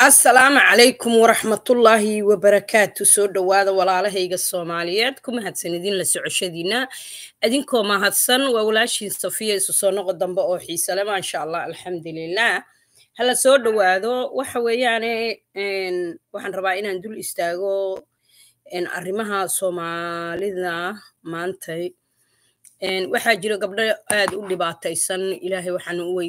assalaamu calaykum waraxmatullaahi wabarakaatu soo dhowaada walaalahayga soomaaliyeed ku mahadsanidin la socoshadiina idinkoo mahadsan waa walaashiin safiya isu soo noqo dambe oo xiisaleba insha allah alxamdulilah hala soo dhowaado waxa weeyaane waxaan rabaa inaan dul istaago arrimaha soomaalida maantay waxaa jiro gabdho aad u dhibaataysan ilaahay waxaan u wey